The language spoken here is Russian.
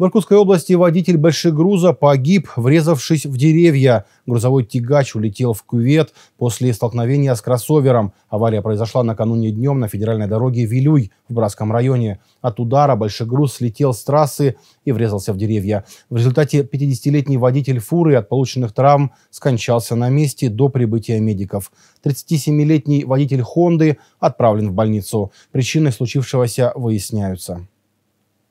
В Иркутской области водитель большегруза погиб, врезавшись в деревья. Грузовой тягач улетел в кювет после столкновения с кроссовером. Авария произошла накануне днем на федеральной дороге Вилюй в Братском районе. От удара большегруз слетел с трассы и врезался в деревья. В результате 50-летний водитель фуры от полученных травм скончался на месте до прибытия медиков. 37-летний водитель Хонды отправлен в больницу. Причины случившегося выясняются.